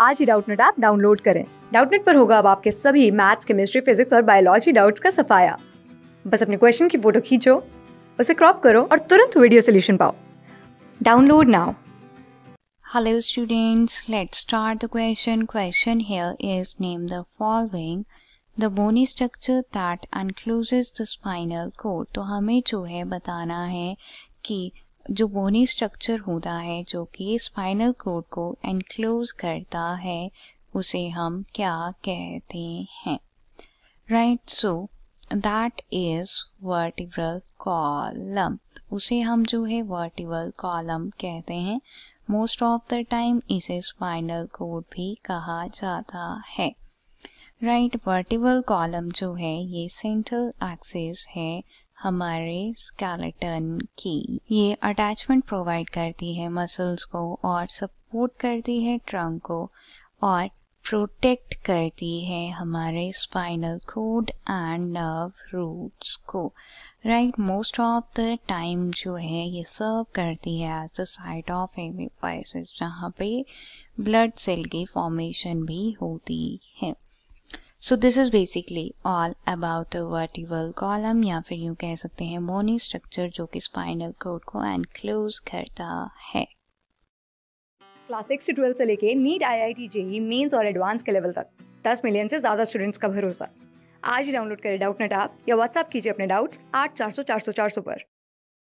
आज ही Doubtnut app download करें डाउटनेट पर होगा अब आपके सभी मैथ्स केमिस्ट्री फिजिक्स और बायोलॉजी डाउट्स का सफाया बस अपने क्वेश्चन की फोटो खींचो उसे क्रॉप करो और तुरंत वीडियो सोल्यूशन पाओ download now hello students let start the question question here is name the following the bony structure that encloses the spinal cord तो हमें जो है बताना है कि जो बोनी स्ट्रक्चर होता है जो कि स्पाइनल कोड को एनक्लोज करता है उसे हम क्या कहते हैं right so that is vertebral column उसे हम जो है वर्टिब्रल कॉलम कहते हैं मोस्ट ऑफ द टाइम इसे स्पाइनल कोड भी कहा जाता है राइट वर्टिबल कॉलम जो है ये सेंट्रल एक्सेस है हमारे स्केलेटन की ये अटैचमेंट प्रोवाइड करती है मसल्स को और सपोर्ट करती है ट्रंक को और प्रोटेक्ट करती है हमारे spinal cord and nerve roots को right most of the time जो है ये सर्व करती है as the site of haemopoiesis जहाँ पे ब्लड सेल की फॉर्मेशन भी होती है so this is basically all about the vertebral column या फिर यूँ कह सकते हैं बोनी स्ट्रक्चर जो कि स्पाइनल कोड को एनक्लोज करता है क्लास सिक्स से ट्वेल्थ से लेके NEET I I T JEE mains और एडवांस के लेवल तक दस मिलियन से ज़्यादा स्टूडेंट्स का भरोसा आज ही डाउनलोड करें डाउट नेट आप या व्हाट्सअप कीजिए अपने डाउट्स आठ चार सौ चार सौ चार सौ पर